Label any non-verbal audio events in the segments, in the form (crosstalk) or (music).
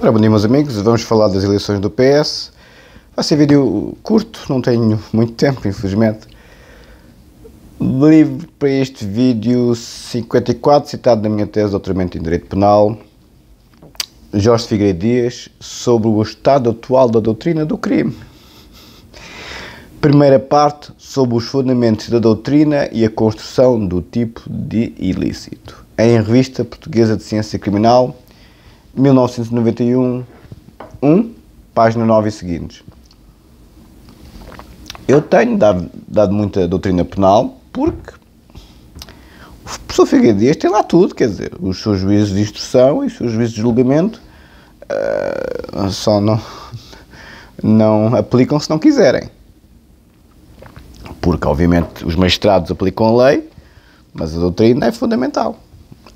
Ora, bom dia, meus amigos. Vamos falar das eleições do PS. Vai ser vídeo curto, não tenho muito tempo, infelizmente. Livro para este vídeo 54, citado na minha tese de doutoramento em Direito Penal, Jorge Figueiredo Dias, sobre o estado atual da doutrina do crime. Primeira parte, sobre os fundamentos da doutrina e a construção do tipo de ilícito. Em Revista Portuguesa de Ciência Criminal, 1991, 1, página 9 e seguintes. Eu tenho dado, dado muita doutrina penal porque o professor Figueiredo Dias tem lá tudo, quer dizer, os seus juízes de instrução e os seus juízes de julgamento uh, só não, não aplicam se não quiserem. Porque, obviamente, os magistrados aplicam a lei, mas a doutrina é fundamental.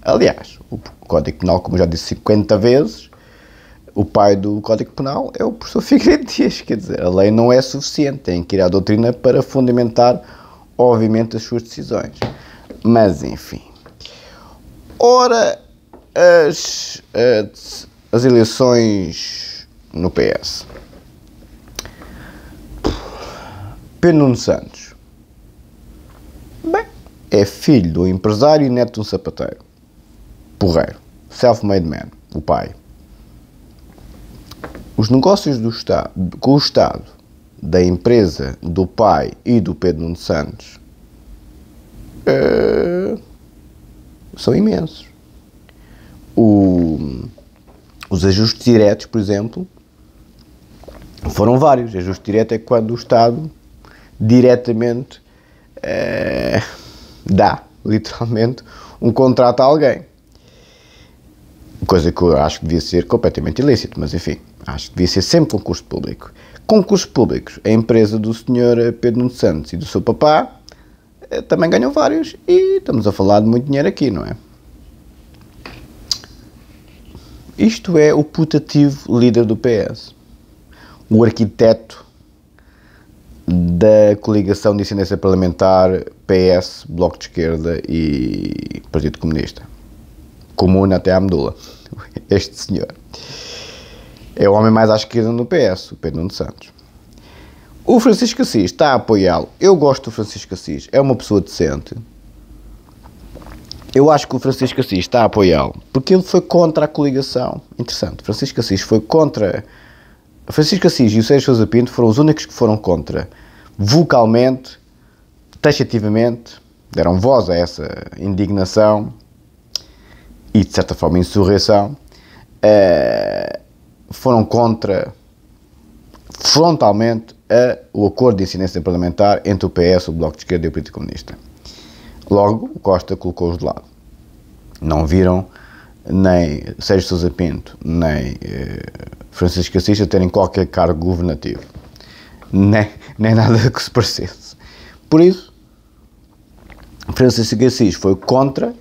Aliás, o Código Penal, como já disse 50 vezes, o pai do Código Penal é o professor (laughs) Figueiredo Dias, quer dizer, a lei não é suficiente, tem que ir à doutrina para fundamentar, obviamente, as suas decisões. Mas, enfim. Ora, as, as, as eleições no PS. Penuno Santos. Bem, é filho do empresário e neto de um sapateiro. Porreiro self-made man, o pai. Os negócios do Estado, com o Estado, da empresa, do pai e do Pedro Nuno Santos é, são imensos. O, os ajustes diretos, por exemplo, foram vários. Ajuste direto é quando o Estado diretamente é, dá, literalmente, um contrato a alguém coisa que eu acho que devia ser completamente ilícito, mas enfim, acho que devia ser sempre concurso público. Concursos públicos, a empresa do senhor Pedro Nunes Santos e do seu papá eh, também ganham vários e estamos a falar de muito dinheiro aqui, não é? Isto é o putativo líder do PS, o arquiteto da coligação de incidência parlamentar PS, Bloco de Esquerda e Partido Comunista comune até à medula. (laughs) este senhor. É o homem mais à esquerda no PS, o Pedro Nuno Santos. O Francisco Assis está a apoiá-lo. Eu gosto do Francisco Assis, é uma pessoa decente. Eu acho que o Francisco Assis está a apoiá-lo porque ele foi contra a coligação. Interessante, Francisco Assis foi contra. Francisco Assis e o Sérgio Sousa Pinto foram os únicos que foram contra vocalmente, taxativamente, deram voz a essa indignação e, de certa forma, insurreição, eh, foram contra frontalmente o acordo de incidência parlamentar entre o PS, o Bloco de Esquerda e o Partido Comunista. Logo, o Costa colocou-os de lado. Não viram nem Sérgio Sousa Pinto, nem eh, Francisco Assis a terem qualquer cargo governativo. Nem, nem nada que se parecesse. Por isso, Francisco Assis foi contra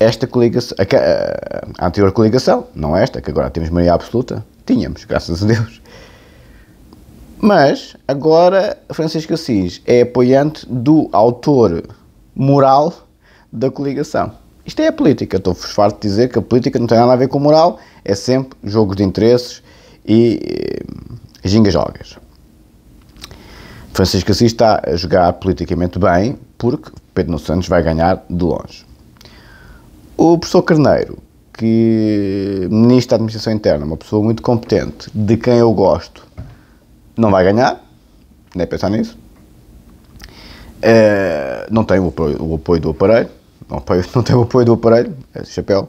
esta coligação, a, a, anterior coligação, não esta, que agora temos maioria absoluta, tínhamos, graças a Deus. Mas agora Francisco Assis é apoiante do autor moral da coligação. Isto é a política. Estou-vos farto de dizer que a política não tem nada a ver com moral, é sempre jogos de interesses e eh, gingas-jogas. Francisco Assis está a jogar politicamente bem porque Pedro Santos vai ganhar de longe. O professor Carneiro, que ministro da Administração Interna, uma pessoa muito competente, de quem eu gosto, não vai ganhar, nem pensar nisso. Uh, não tem o apoio, o apoio do aparelho, não, (laughs) não tem o apoio do aparelho, esse é chapéu.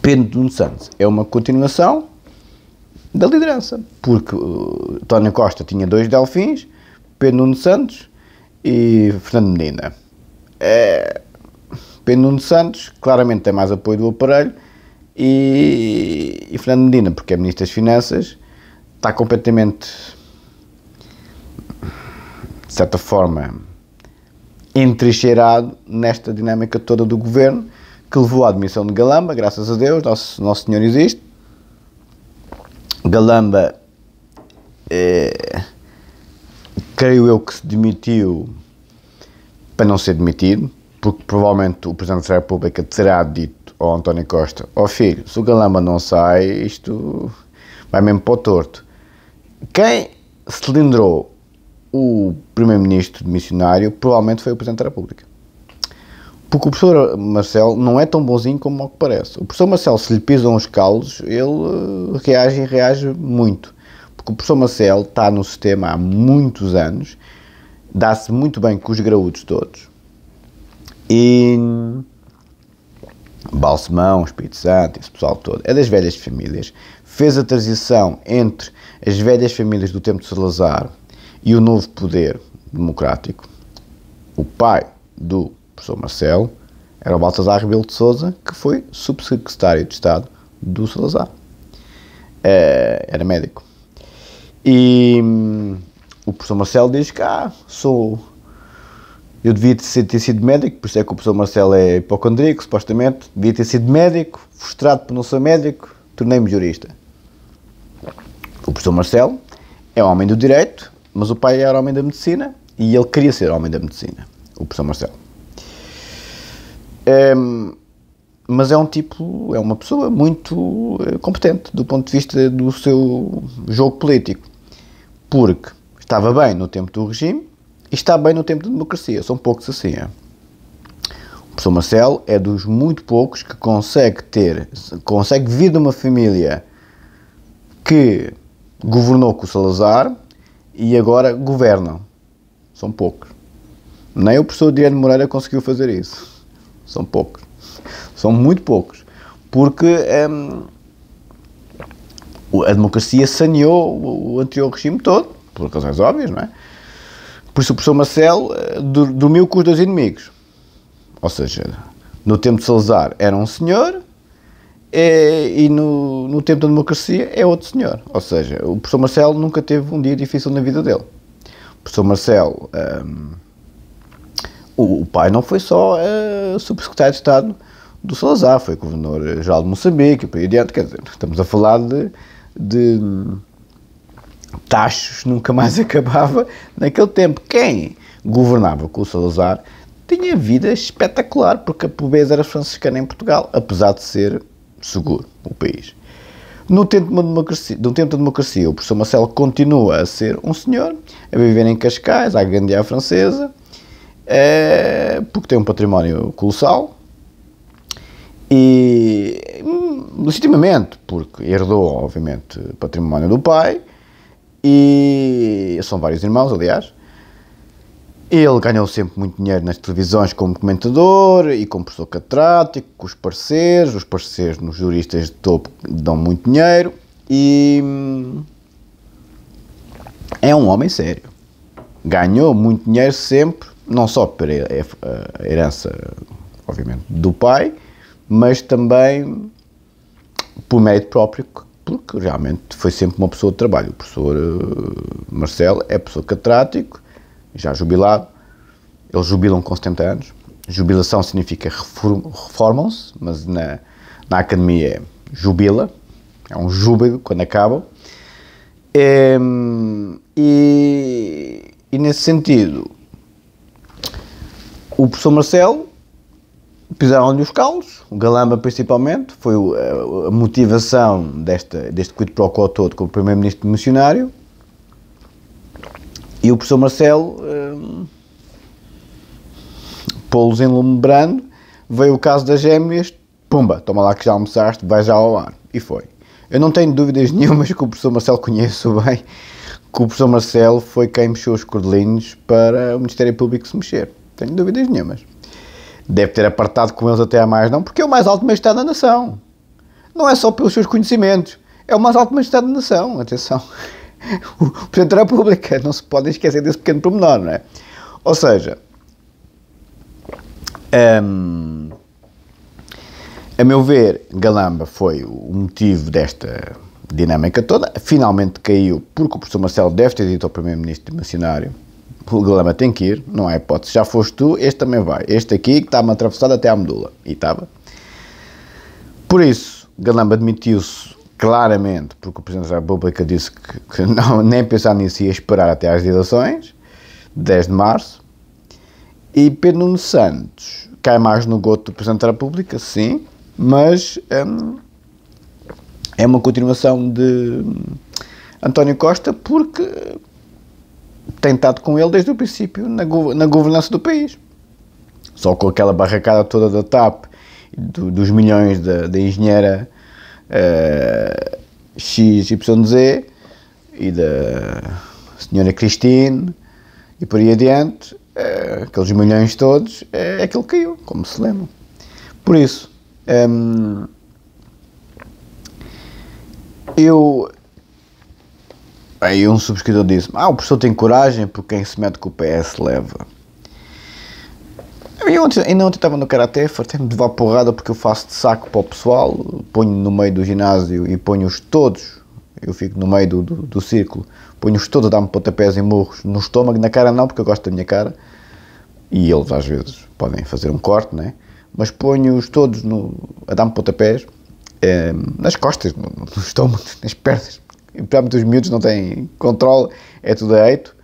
Pedro Nunes Santos é uma continuação da liderança, porque uh, Costa tinha dois delfins, Pedro Nunes Santos e Fernando Medina. É, Pedro Nuno Santos claramente tem mais apoio do aparelho e, e Fernando Medina, porque é Ministro das Finanças, está completamente, de certa forma, entrincheirado nesta dinâmica toda do governo que levou à admissão de Galamba, graças a Deus, nosso, nosso Senhor existe. Galamba, é, creio eu que se demitiu para não ser demitido, porque provavelmente o Presidente da República terá dito ao António Costa: Ó oh filho, se o Galamba não sai, isto vai mesmo para o torto. Quem cilindrou o Primeiro-Ministro missionário provavelmente foi o Presidente da República. Porque o professor Marcelo não é tão bonzinho como o que parece. O professor Marcelo, se lhe pisam os calos, ele eh, reage e reage muito. Porque o professor Marcelo está no sistema há muitos anos, dá-se muito bem com os graúdos todos, e Balsemão, Espírito Santo, esse pessoal todo, é das velhas famílias. Fez a transição entre as velhas famílias do tempo de Salazar e o novo poder democrático. O pai do professor Marcelo era o Baltasar Rebelo de Souza, que foi subsecretário de Estado do Salazar. Eh, era médico. E hum, o professor Marcelo diz que ah, sou eu devia ter sido médico, por isso é que o professor Marcelo é hipocondríaco, supostamente. Devia ter sido médico, frustrado por não ser médico, tornei-me jurista. O professor Marcelo é um homem do direito, mas o pai era homem da medicina e ele queria ser homem da medicina, o professor Marcelo. É, mas é um tipo, é uma pessoa muito eh, competente do ponto de vista do seu jogo político, porque estava bem no tempo do regime, está bem no tempo de democracia, são poucos assim. É? O professor Marcelo é dos muito poucos que consegue ter, consegue vir de uma família que governou com o Salazar e agora governam. São poucos. Nem o professor Adriano Moreira conseguiu fazer isso. São poucos. São muito poucos. Porque hum, a democracia saneou o anterior regime todo, por razões óbvias, não é? Por isso o professor Marcelo eh, dormiu com os dois inimigos. Ou seja, no tempo de Salazar era um senhor e, eh, e no, no tempo da democracia é outro senhor. Ou seja, o professor Marcelo nunca teve um dia difícil na vida dele. O professor Marcelo, um, ehm, o, o, pai não foi só uh, subsecretário de Estado do Salazar, foi governador-geral de Moçambique, e por aí adiante. Quer dizer, estamos a falar de, de Tachos nunca mais (laughs) acabava naquele tempo. Quem governava com o Salazar tinha vida espetacular, porque a pobreza era franciscana em Portugal, apesar de ser seguro o país. No tempo de democracia, no tempo da democracia, o professor Marcelo continua a ser um senhor, a viver em Cascais, à grande à francesa, é, porque tem um património colossal, e hum, legitimamente, porque herdou, obviamente, património do pai, e são vários irmãos, aliás. Ele ganhou sempre muito dinheiro nas televisões como comentador e como professor catedrático, com os parceiros. Os parceiros nos juristas de topo dão muito dinheiro. E. Hum, é um homem sério. Ganhou muito dinheiro sempre, não só pela herança, obviamente, do pai, mas também por mérito próprio, porque realmente foi sempre uma pessoa de trabalho. O professor eh, Marcelo é professor catedrático, já jubilado, eles jubilam com 70 anos. Jubilação significa reformam-se, mas na, na academia é jubila, é um júbilo quando acabam. É, e, e nesse sentido, o professor Marcelo pisaram-lhe os calos, o Galamba principalmente, foi eh, a motivação desta, deste quid pro quo todo com o primeiro-ministro missionário, e o professor Marcelo um, eh, pô-los em lume brando, veio o caso das gêmeas, pumba, toma lá que já almoçaste, vai já ao ar, e foi. Eu não tenho dúvidas (laughs) nenhumas que o professor Marcelo conheço bem, que o professor Marcelo foi quem mexeu os cordelinhos para o Ministério Público se mexer. Tenho dúvidas nenhumas. Deve ter apartado com eles até a mais não, porque é o mais alto magistrado da nação. Não é só pelos seus conhecimentos, é o mais alto magistrado da nação. Atenção. (laughs) O Presidente da República, não se pode esquecer desse pequeno pormenor, não é? Ou seja, hum, a meu ver, Galamba foi o motivo desta dinâmica toda. Finalmente caiu porque o professor Marcelo deve ter dito ao Primeiro-Ministro de Missionário programa tem que ir, não há hipótese. Já foste tu, este também vai. Este aqui que estava atravessado até à medula. E estava. Por isso, Galamba admitiu-se claramente, porque o Presidente da República disse que, que, não, (laughs) nem pensar nisso ia esperar até às eleições, 10 de março. E Pedro Nuno Santos cai mais no goto do Presidente da República, sim, mas hum, é uma continuação de hum, António Costa, porque tem estado com ele desde o princípio na, go na governança do país. Só com aquela barracada toda da TAP, do, dos milhões da, da engenheira uh, eh, XYZ e da senhora Cristine e por aí adiante, uh, aqueles milhões todos, uh, é que ele caiu, como se lembra. Por isso, um, ehm, eu Aí um subscritor disse: Ah, o professor tem coragem porque quem se mete com o PS leva. e ontem, ainda ontem estava no Karate, fartei-me de vá porrada porque eu faço de saco para o pessoal, ponho no meio do ginásio e ponho-os todos, eu fico no meio do, do, do círculo, ponho-os todos a dar-me pontapés e murros no estômago, na cara não, porque eu gosto da minha cara, e eles às vezes podem fazer um corte, né? mas ponho-os todos no, a dar-me pontapés eh, nas costas, no, no estômago, (laughs) nas pernas, para muitos miúdos não têm controle, é tudo a eito.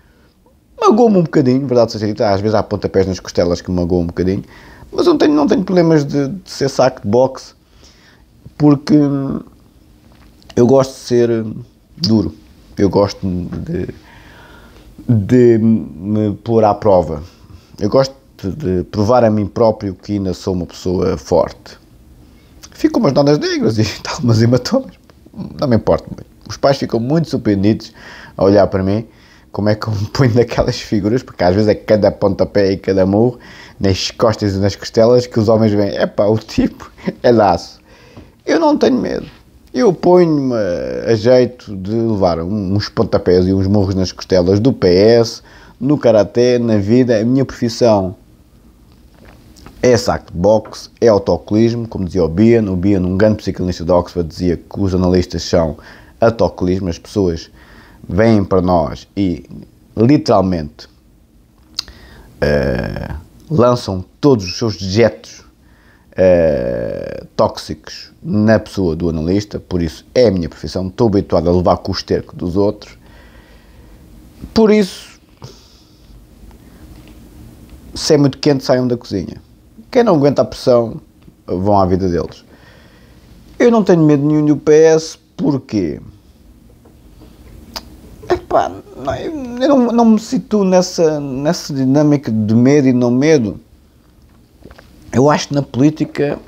Magoa-me um bocadinho, verdade seja dita, às vezes há pontapés nas costelas que me magoam um bocadinho, mas eu não tenho, não tenho problemas de, de ser saco de boxe, porque hum, eu gosto de ser hum, duro, eu gosto de, de me pôr à prova, eu gosto de provar a mim próprio que ainda sou uma pessoa forte. Fico com umas notas negras e (laughs) tal, umas hematomas, não me importa muito os pais ficam muito surpreendidos a olhar para mim como é que eu me ponho naquelas figuras, porque às vezes é cada pontapé e cada murro, nas costas e nas costelas, que os homens veem, epá, o tipo (laughs) é laço. Eu não tenho medo. Eu ponho-me a jeito de levar uns pontapés e uns murros nas costelas do PS, no karaté, na vida, a minha profissão é saco de boxe, é autocolismo, como dizia o Bian. O Bian, um grande psicanalista de Oxford, dizia que os analistas são autocolismo, as pessoas vêm para nós e literalmente uh, lançam todos os seus dejetos uh, tóxicos na pessoa do analista, por isso é a minha profissão, estou habituado a levar com o esterco dos outros, por isso, se é muito quente, saiam da cozinha. Quem não aguenta a pressão, vão à vida deles. Eu não tenho medo nenhum do PS Porquê? Epá, não, eu não, não me situo nessa, nessa dinâmica de medo e não medo. Eu acho que na política,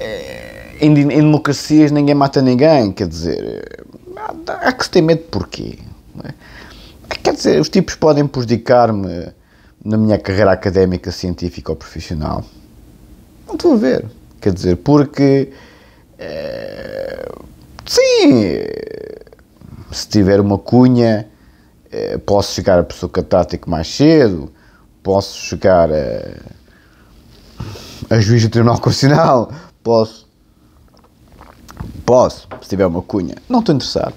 eh, em, em democracias, ninguém mata ninguém. Quer dizer, há, há que se ter medo porquê? É? Quer dizer, os tipos podem prejudicar-me na minha carreira académica, científica ou profissional. Não estou a ver. Quer dizer, porque é, sim, se tiver uma cunha, é, posso chegar a pessoa catártica mais cedo, posso chegar a, a juiz do Tribunal Constitucional, posso. Posso, se tiver uma cunha. Não estou interessado.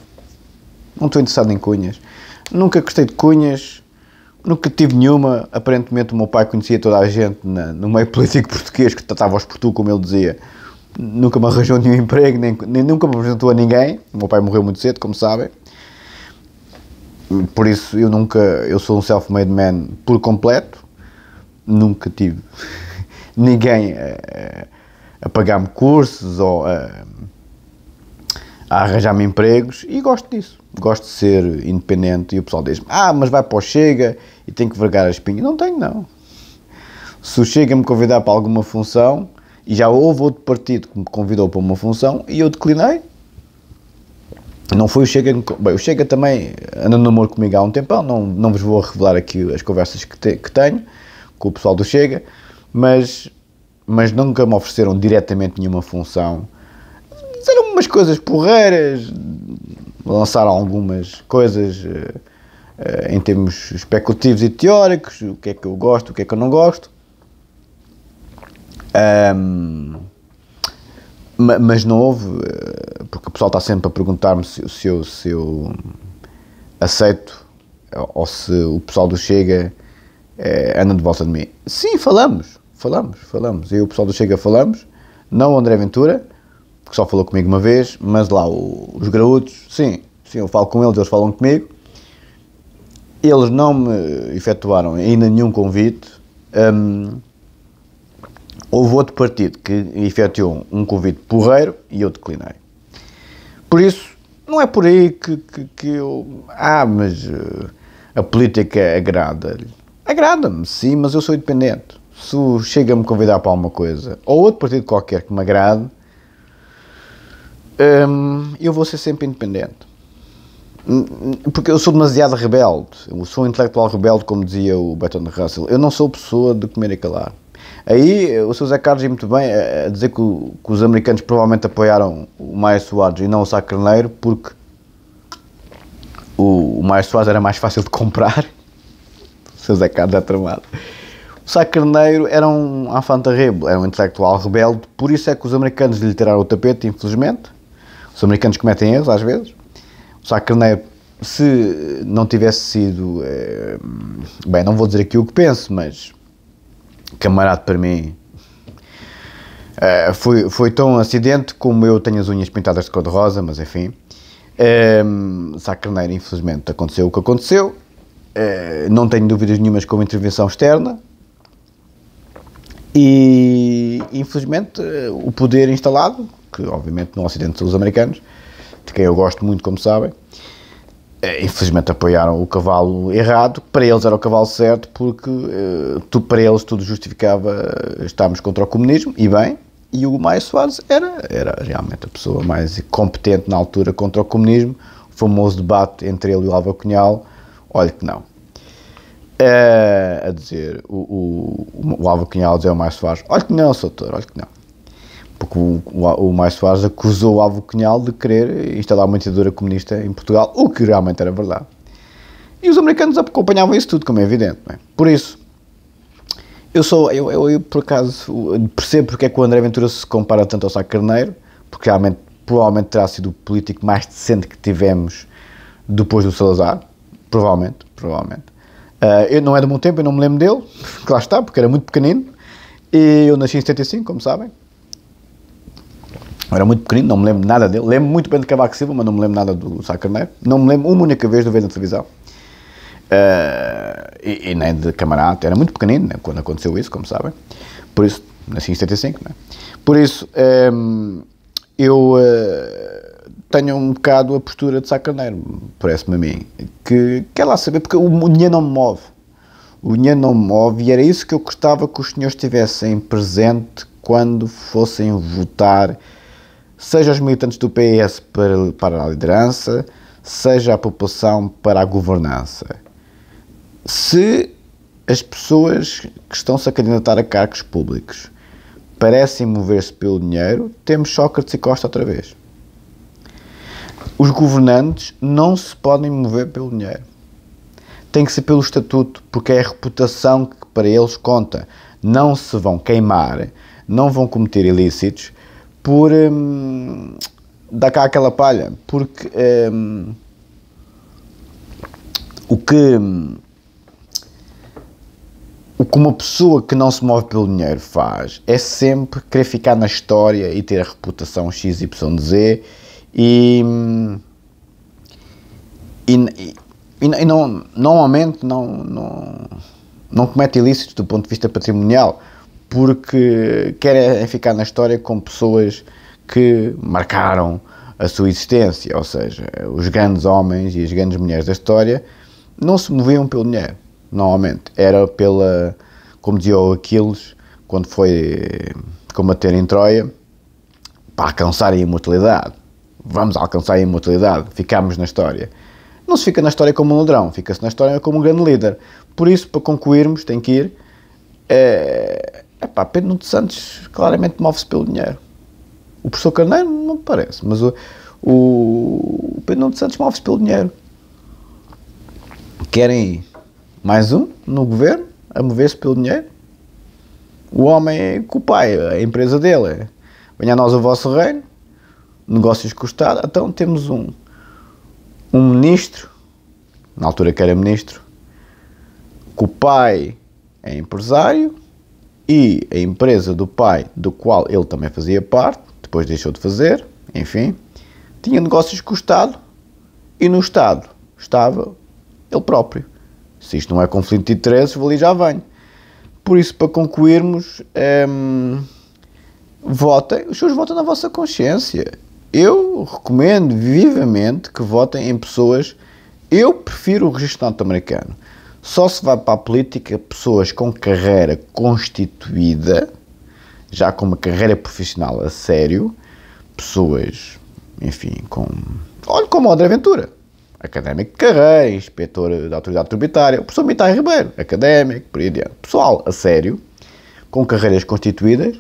Não estou interessado em cunhas. Nunca gostei de cunhas, nunca tive nenhuma. Aparentemente, o meu pai conhecia toda a gente na, no meio político português que tratava os portugueses, como ele dizia nunca me arranjou nenhum emprego, nem, nem, nunca me apresentou a ninguém. O meu pai morreu muito cedo, como sabem. Por isso eu nunca, eu sou um self-made man por completo. Nunca tive (laughs) ninguém a, a pagar-me cursos ou a, a arranjar-me empregos e gosto disso. Gosto de ser independente e o pessoal diz-me, ah, mas vai para o Chega e tem que vergar a espinha. Não tenho, não. Se o Chega me convidar para alguma função, e já houve outro partido que me convidou para uma função e eu declinei. Não foi o Chega. Bem, o Chega também anda no namoro comigo há um tempão, não, não vos vou revelar aqui as conversas que, te, que tenho com o pessoal do Chega, mas, mas nunca me ofereceram diretamente nenhuma função. Fizeram umas coisas porreiras, lançaram algumas coisas eh, eh, em termos especulativos e teóricos, o que é que eu gosto, o que é que eu não gosto um, mas não houve, eh, porque o pessoal está sempre a perguntar-me se, se, eu, se eu aceito ou se o pessoal do Chega é, anda de volta de mim. Sim, falamos, falamos, falamos. Eu e o pessoal do Chega falamos, não o André Ventura, que só falou comigo uma vez, mas lá o, os graúdos, sim, sim, eu falo com eles, eles falam comigo. Eles não me efetuaram ainda nenhum convite. Um, Houve outro partido que efetuou um convite porreiro e eu declinei. Por isso, não é por aí que, que, que eu. Ah, mas eh, a política agrada-lhe. Agrada-me, sim, mas eu sou independente. Se chega a me convidar para alguma coisa ou outro partido qualquer que me agrade, hum, eu vou ser sempre independente. Hum, hum, porque eu sou demasiado rebelde. Eu sou um intelectual rebelde, como dizia o Bertrand Russell. Eu não sou pessoa de comer e calar. Aí o Sr. Zé Carlos ia muito bem eh, eh, a dizer que, que, os americanos provavelmente apoiaram o Maia Soares e não o Sá Carneiro porque o, o Maia Soares era mais fácil de comprar. (laughs) O Sr. Zé Carlos é tramado. O Sá Carneiro era um afantarrebo, era um intelectual rebelde, por isso é que os americanos lhe tiraram o tapete, infelizmente. Os americanos cometem erros às vezes. O Sá Carneiro se não tivesse sido. Eh, bem, não vou dizer aqui o que penso, mas camarada para mim. Uh, foi, foi tão acidente como eu tenho as unhas pintadas de cor-de-rosa, mas enfim. Um, ehm, Sá Carneiro, infelizmente, aconteceu o que aconteceu. Uh, não tenho dúvidas nenhumas como intervenção externa. E, infelizmente, uh, o poder instalado, que obviamente não é um acidente dos americanos, de quem eu gosto muito, como sabem, é, infelizmente apoiaram o cavalo errado, para eles era o cavalo certo, porque eh, tu, para eles tudo justificava estarmos contra o comunismo, e bem, e o Maio Soares era, era realmente a pessoa mais competente na altura contra o comunismo, o famoso debate entre ele e o Alva Cunhal, olha que não. Eh, a dizer, o, o, o Álvaro Cunhal dizia ao Maio Soares, olha que não, Soutor, olha que não porque o, o, o Mais Soares acusou o Alvo Cunhal de querer instalar uma ditadura comunista em Portugal, o que realmente era verdade. E os americanos acompanhavam isso tudo, como é evidente. É? Por isso, eu sou, eu, eu, eu, por acaso percebo porque é que o André Ventura se compara tanto ao Sá Carneiro, porque realmente provavelmente terá sido o político mais decente que tivemos depois do Salazar, provavelmente, provavelmente. Uh, eu não é do meu tempo, eu não me lembro dele, (laughs) que lá está, porque era muito pequenino, e eu nasci em 75, como sabem, eu era muito pequenino, não me lembro nada dele. Lembro muito bem de Cavaco Silva, mas não me lembro nada do Sá Carneiro. Não me lembro uma única vez de ver na televisão. Uh, e, e, nem de camarada. Era muito pequenino né, quando aconteceu isso, como sabem. Por isso, nasci em 75, né? Por isso, um, ehm, eu uh, tenho um bocado a postura de Sá Carneiro, parece-me a mim. Que quer é lá saber, porque o, o dinheiro não me move. O dinheiro não me move e era isso que eu gostava que os senhores tivessem presente quando fossem votar seja os militantes do PS para, para a liderança, seja a população para a governança. Se as pessoas que estão-se a candidatar a cargos públicos parecem mover-se pelo dinheiro, temos Sócrates e Costa outra vez. Os governantes não se podem mover pelo dinheiro. Tem que ser pelo estatuto, porque é a reputação que para eles conta. Não se vão queimar, não vão cometer ilícitos, por um, dar cá aquela palha, porque hum, o que hum, o que uma pessoa que não se move pelo dinheiro faz é sempre querer ficar na história e ter a reputação XYZ e, hum, e, e, e não, normalmente não, não, não comete ilícitos do ponto de vista patrimonial porque querem ficar na história como pessoas que marcaram a sua existência, ou seja, os grandes homens e as grandes mulheres da história não se moviam pelo dinheiro, normalmente, era pela, como dizia o Aquiles, quando foi combater em Troia, para alcançar a imortalidade, vamos alcançar a imortalidade, ficamos na história. Não se fica na história como um ladrão, fica-se na história como um grande líder. Por isso, para concluirmos, tem que ir, é é pá, Pedro Nuno Santos claramente move-se pelo dinheiro. O professor Carneiro não me parece, mas o, o Pedro Nuno Santos move-se pelo dinheiro. Querem mais um no governo a mover-se pelo dinheiro? O homem com é o pai, a empresa dele, é, venha a nós o vosso reino, negócios custados. Então temos um, um ministro, na altura que era ministro, com o pai é empresário, e a empresa do pai, do qual ele também fazia parte, depois deixou de fazer, enfim, tinha negócios com o Estado e no Estado estava ele próprio. Se isto não é conflito de interesses, vou ali já venho. Por isso, para concluirmos, hum, votem, os senhores votam na vossa consciência. Eu recomendo vivamente que votem em pessoas. Eu prefiro o registro norte-americano. Só se vai para a política pessoas com carreira constituída, já com uma carreira profissional a sério, pessoas, enfim, com. Olha como André Ventura, académico de carreira, inspetor da autoridade tributária, o professor Mitai Ribeiro, académico, por aí adiante. Pessoal a sério, com carreiras constituídas,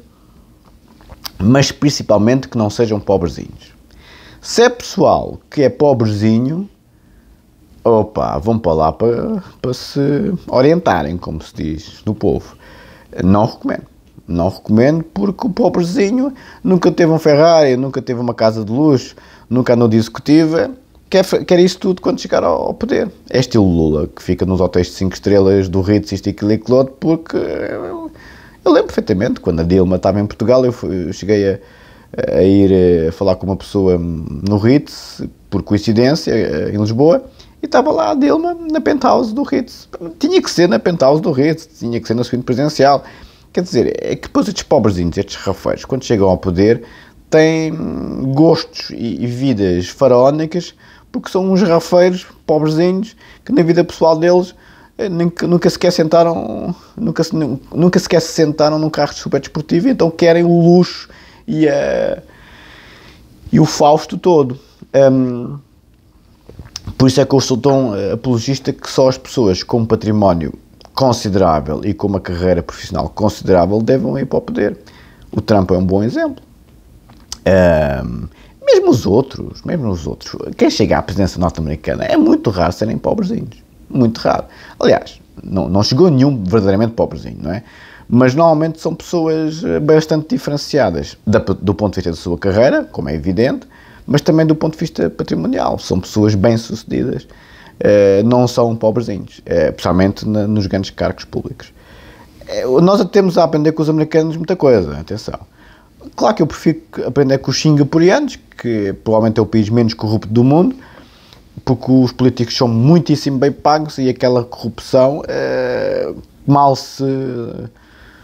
mas principalmente que não sejam pobrezinhos. Se é pessoal que é pobrezinho, opa, vão para lá para, para se orientarem, como se diz do povo. Não recomendo. Não recomendo porque o pobrezinho nunca teve um Ferrari, nunca teve uma casa de luxo, nunca andou de executiva. Quer, quer isso tudo quando chegar ao, ao poder. É estilo Lula, que fica nos hotéis de 5 estrelas do Ritz, isto, aquilo e aquilo porque eu, eu, lembro perfeitamente, quando a Dilma estava em Portugal, eu, fui, eu cheguei a, a ir a eh, falar com uma pessoa no Ritz, por coincidência, eh, em Lisboa, e estava lá a Dilma na penthouse do Ritz. Tinha que ser na penthouse do Ritz, tinha que ser na suíte presidencial. Quer dizer, é que depois estes pobrezinhos, estes rafeiros, quando chegam ao poder, têm hum, gostos e, e vidas faraónicas, porque são uns rafeiros pobrezinhos que na vida pessoal deles eh, nunca, nunca sequer sentaram, nunca, nunca sequer se sentaram num carro de super desportivo, então querem o luxo e, a, e o Fausto todo. Um, por isso é que eu sou tão eh, apologista que só as pessoas com património considerável e com uma carreira profissional considerável devem ir para o poder. O Trump é um bom exemplo. Um, mesmo os outros, mesmo os outros, quem chega à presidência norte-americana é muito raro serem pobrezinhos. Muito raro. Aliás, não, não chegou nenhum verdadeiramente pobrezinho, não é? Mas normalmente são pessoas eh, bastante diferenciadas da, do ponto de vista da sua carreira, como é evidente, mas também do ponto de vista patrimonial. São pessoas bem-sucedidas, eh, não são pobrezinhos, eh, especialmente nos grandes cargos públicos. Eh, nós temos a aprender com os americanos muita coisa, atenção. Claro que eu prefiro aprender com os singaporeanos, que provavelmente é o país menos corrupto do mundo, porque os políticos são muitíssimo bem pagos e aquela corrupção mal se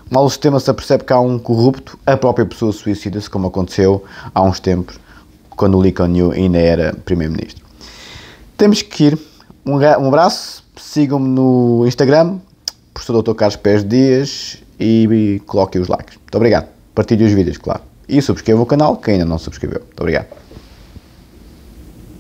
mal o sistema se apercebe que há um corrupto, a própria pessoa suicida-se, como aconteceu há uns tempos quando o Lee Kuan Yew ainda era primeiro-ministro. Temos que ir. Um, um abraço, sigam-me no Instagram, professor Dr. Carlos Pérez Dias, e, e coloquem os likes. Muito obrigado. Partilhem os vídeos, claro. E subscrevam o canal, quem ainda não subscreveu. Muito obrigado.